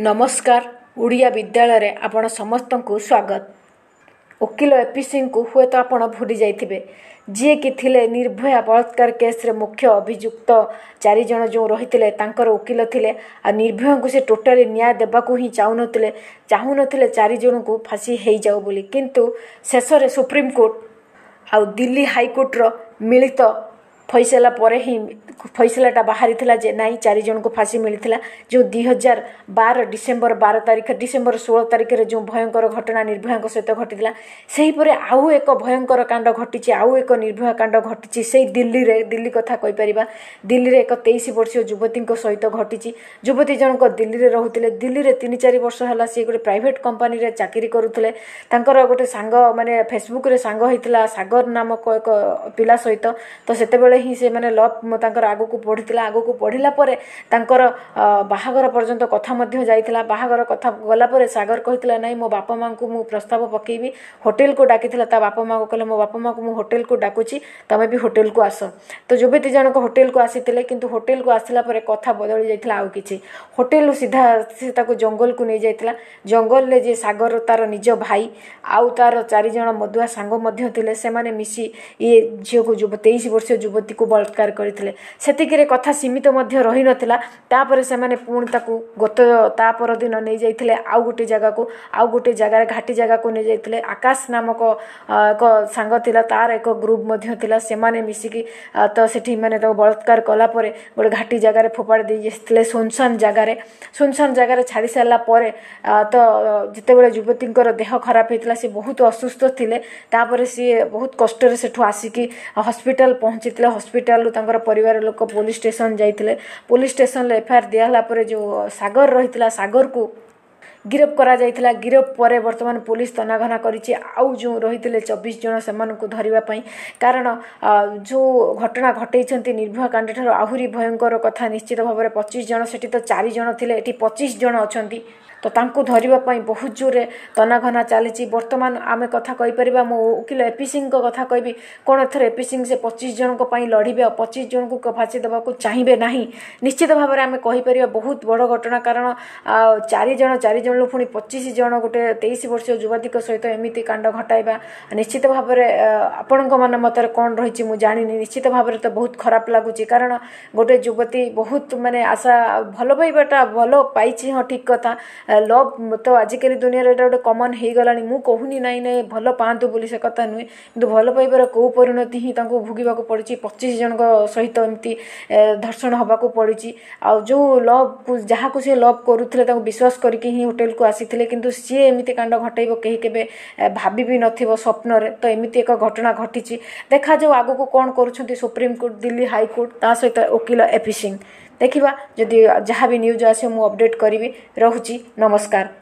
ନମସ୍କାର ଓଡ଼ିଆ ବିଦ୍ୟାଳୟରେ ଆପଣ ସମସ୍ତଙ୍କୁ ସ୍ୱାଗତ ଓକିଲ ଏପି ସିଂଙ୍କୁ ହୁଏତ ଆପଣ ଭୁଲି ଯାଇଥିବେ ଯିଏକି ଥିଲେ ନିର୍ଭୟା ବଳାତ୍କାର କେସ୍ରେ ମୁଖ୍ୟ ଅଭିଯୁକ୍ତ ଚାରିଜଣ ଯେଉଁ ରହିଥିଲେ ତାଙ୍କର ଓକିଲ ଥିଲେ ଆଉ ନିର୍ଭୟାଙ୍କୁ ସେ ଟୋଟାଲି ନ୍ୟାୟ ଦେବାକୁ ହିଁ ଚାହୁଁନଥିଲେ ଚାହୁଁନଥିଲେ ଚାରିଜଣଙ୍କୁ ଫାଶୀ ହୋଇଯାଉ ବୋଲି କିନ୍ତୁ ଶେଷରେ ସୁପ୍ରିମକୋର୍ଟ ଆଉ ଦିଲ୍ଲୀ ହାଇକୋର୍ଟର ମିଳିତ ଫଇସଲା ପରେ ହିଁ ଫଇସଲାଟା ବାହାରିଥିଲା ଯେ ନାଇଁ ଚାରିଜଣଙ୍କୁ ଫାଶୀ ମିଳିଥିଲା ଯେଉଁ ଦୁଇ ହଜାର ବାର ଡିସେମ୍ବର ବାର ତାରିଖ ଡିସେମ୍ବର ଷୋହଳ ତାରିଖରେ ଯେଉଁ ଭୟଙ୍କର ଘଟଣା ନିର୍ଭୟାଙ୍କ ସହିତ ଘଟିଥିଲା ସେହିପରି ଆଉ ଏକ ଭୟଙ୍କର କାଣ୍ଡ ଘଟିଛି ଆଉ ଏକ ନିର୍ଭୟା କାଣ୍ଡ ଘଟିଛି ସେଇ ଦିଲ୍ଲୀରେ ଦିଲ୍ଲୀ କଥା କହିପାରିବା ଦିଲ୍ଲୀରେ ଏକ ତେଇଶ ବର୍ଷୀୟ ଯୁବତୀଙ୍କ ସହିତ ଘଟିଛି ଯୁବତୀ ଜଣଙ୍କ ଦିଲ୍ଲୀରେ ରହୁଥିଲେ ଦିଲ୍ଲୀରେ ତିନି ଚାରି ବର୍ଷ ହେଲା ସିଏ ଗୋଟେ ପ୍ରାଇଭେଟ୍ କମ୍ପାନୀରେ ଚାକିରି କରୁଥିଲେ ତାଙ୍କର ଗୋଟେ ସାଙ୍ଗ ମାନେ ଫେସବୁକ୍ରେ ସାଙ୍ଗ ହୋଇଥିଲା ସାଗର ନାମକ ଏକ ପିଲା ସହିତ ତ ସେତେବେଳେ ସେତେବେଳେ ହିଁ ସେମାନେ ଲଭ୍ ତାଙ୍କର ଆଗକୁ ବଢ଼ିଥିଲା ଆଗକୁ ବଢ଼ିଲା ପରେ ତାଙ୍କର ବାହାଘର ପର୍ଯ୍ୟନ୍ତ କଥା ମଧ୍ୟ ଯାଇଥିଲା ବାହାଘର କଥା ଗଲା ପରେ ସାଗର କହିଥିଲା ନାହିଁ ମୋ ବାପା ମାଆଙ୍କୁ ମୁଁ ପ୍ରସ୍ତାବ ପକାଇବି ହୋଟେଲକୁ ଡାକିଥିଲା ତା ବାପା ମାଆକୁ କହିଲେ ମୋ ବାପା ମାଆକୁ ମୁଁ ହୋଟେଲକୁ ଡାକୁଛି ତୁମେ ବି ହୋଟେଲକୁ ଆସ ତ ଯୁବତି ଜଣକ ହୋଟେଲକୁ ଆସିଥିଲେ କିନ୍ତୁ ହୋଟେଲକୁ ଆସିଲା ପରେ କଥା ବଦଳି ଯାଇଥିଲା ଆଉ କିଛି ହୋଟେଲରୁ ସିଧା ସେ ତାକୁ ଜଙ୍ଗଲକୁ ନେଇଯାଇଥିଲା ଜଙ୍ଗଲରେ ଯିଏ ସାଗର ତାର ନିଜ ଭାଇ ଆଉ ତାର ଚାରିଜଣ ମଧୁଆ ସାଙ୍ଗ ମଧ୍ୟ ଥିଲେ ସେମାନେ ମିଶି ଇଏ ଝିଅକୁ ଯୁବ ତେଇଶ ବର୍ଷୀୟ ଯୁବ ଯୁବତୀକୁ ବଳାତ୍କାର କରିଥିଲେ ସେତିକିରେ କଥା ସୀମିତ ମଧ୍ୟ ରହିନଥିଲା ତାପରେ ସେମାନେ ପୁଣି ତାକୁ ଗତ ତା ପରଦିନ ନେଇଯାଇଥିଲେ ଆଉ ଗୋଟିଏ ଜାଗାକୁ ଆଉ ଗୋଟିଏ ଜାଗାରେ ଘାଟି ଜାଗାକୁ ନେଇଯାଇଥିଲେ ଆକାଶ ନାମକ ଏକ ସାଙ୍ଗ ଥିଲା ତାର ଏକ ଗ୍ରୁପ୍ ମଧ୍ୟ ଥିଲା ସେମାନେ ମିଶିକି ତ ସେଠି ମାନେ ତାକୁ ବଳାତ୍କାର କଲାପରେ ଗୋଟେ ଘାଟି ଜାଗାରେ ଫୋପାଡ଼ି ଦେଇଯାଇଥିଲେ ଶୁନଶାନ ଜାଗାରେ ଶୁନଶାନ ଜାଗାରେ ଛାଡ଼ି ସାରିଲା ପରେ ତ ଯେତେବେଳେ ଯୁବତୀଙ୍କର ଦେହ ଖରାପ ହୋଇଥିଲା ସେ ବହୁତ ଅସୁସ୍ଥ ଥିଲେ ତାପରେ ସିଏ ବହୁତ କଷ୍ଟରେ ସେଠୁ ଆସିକି ହସ୍ପିଟାଲ ପହଞ୍ଚିଥିଲେ ହସ୍ପିଟାଲରୁ ତାଙ୍କର ପରିବାର ଲୋକ ପୋଲିସ ଷ୍ଟେସନ ଯାଇଥିଲେ ପୋଲିସ ଷ୍ଟେସନ୍ରେ ଏଫ୍ଆଇଆର୍ ଦିଆହେଲା ପରେ ଯେଉଁ ସାଗର ରହିଥିଲା ସାଗରକୁ ଗିରଫ କରାଯାଇଥିଲା ଗିରଫ ପରେ ବର୍ତ୍ତମାନ ପୋଲିସ ତନାଘନା କରିଛି ଆଉ ଯେଉଁ ରହିଥିଲେ ଚବିଶ ଜଣ ସେମାନଙ୍କୁ ଧରିବା ପାଇଁ କାରଣ ଯେଉଁ ଘଟଣା ଘଟେଇଛନ୍ତି ନିର୍ଭୟା କାଣ୍ଡଠାରୁ ଆହୁରି ଭୟଙ୍କର କଥା ନିଶ୍ଚିତ ଭାବରେ ପଚିଶ ଜଣ ସେଠି ତ ଚାରି ଜଣ ଥିଲେ ଏଠି ପଚିଶ ଜଣ ଅଛନ୍ତି ତ ତାଙ୍କୁ ଧରିବା ପାଇଁ ବହୁତ ଜୋରରେ ତନାଘନା ଚାଲିଛି ବର୍ତ୍ତମାନ ଆମେ କଥା କହିପାରିବା ମୁଁ ଓକିଲ ଏପି ସିଂଙ୍କ କଥା କହିବି କ'ଣ ଏଥର ଏପି ସିଂ ସେ ପଚିଶ ଜଣଙ୍କ ପାଇଁ ଲଢ଼ିବେ ଆଉ ପଚିଶ ଜଣଙ୍କୁ ଫାଶି ଦେବାକୁ ଚାହିଁବେ ନାହିଁ ନିଶ୍ଚିତ ଭାବରେ ଆମେ କହିପାରିବା ବହୁତ ବଡ଼ ଘଟଣା କାରଣ ଆଉ ଚାରି ଜଣ ଚାରି ଜଣରୁ ପୁଣି ପଚିଶ ଜଣ ଗୋଟେ ତେଇଶ ବର୍ଷୀୟ ଯୁବତୀଙ୍କ ସହିତ ଏମିତି କାଣ୍ଡ ଘଟାଇବା ନିଶ୍ଚିତ ଭାବରେ ଆପଣଙ୍କ ମନ ମତରେ କ'ଣ ରହିଛି ମୁଁ ଜାଣିନି ନିଶ୍ଚିତ ଭାବରେ ତ ବହୁତ ଖରାପ ଲାଗୁଛି କାରଣ ଗୋଟେ ଯୁବତୀ ବହୁତ ମାନେ ଆଶା ଭଲ ପାଇବାଟା ଭଲ ପାଇଛି ହଁ ଠିକ୍ କଥା ଲଭ୍ ତ ଆଜିକାଲି ଦୁନିଆରେ ଏଇଟା ଗୋଟେ କମନ୍ ହେଇଗଲାଣି ମୁଁ କହୁନି ନାଇଁ ନାଇଁ ଭଲ ପାଆନ୍ତୁ ବୋଲି ସେ କଥା ନୁହେଁ କିନ୍ତୁ ଭଲ ପାଇବାର କେଉଁ ପରିଣତି ହିଁ ତାଙ୍କୁ ଭୋଗିବାକୁ ପଡ଼ୁଛି ପଚିଶ ଜଣଙ୍କ ସହିତ ଏମିତି ଧର୍ଷଣ ହେବାକୁ ପଡ଼ୁଛି ଆଉ ଯେଉଁ ଲଭ୍ ଯାହାକୁ ସେ ଲଭ୍ କରୁଥିଲେ ତାଙ୍କୁ ବିଶ୍ୱାସ କରିକି ହିଁ ହୋଟେଲକୁ ଆସିଥିଲେ କିନ୍ତୁ ସିଏ ଏମିତି କାଣ୍ଡ ଘଟାଇବ କେହି କେବେ ଭାବି ବି ନଥିବ ସ୍ୱପ୍ନରେ ତ ଏମିତି ଏକ ଘଟଣା ଘଟିଛି ଦେଖାଯାଉ ଆଗକୁ କ'ଣ କରୁଛନ୍ତି ସୁପ୍ରିମକୋର୍ଟ ଦିଲ୍ଲୀ ହାଇକୋର୍ଟ ତା ସହିତ ଓକିଲ ଏପି ସିଂ e ଦେଖିବା ଯଦି ଯାହା ବି ନ୍ୟୁଜ୍ ଆସିବ ମୁଁ ଅପଡ଼େଟ୍ କରିବି ରହୁଛି ନମସ୍କାର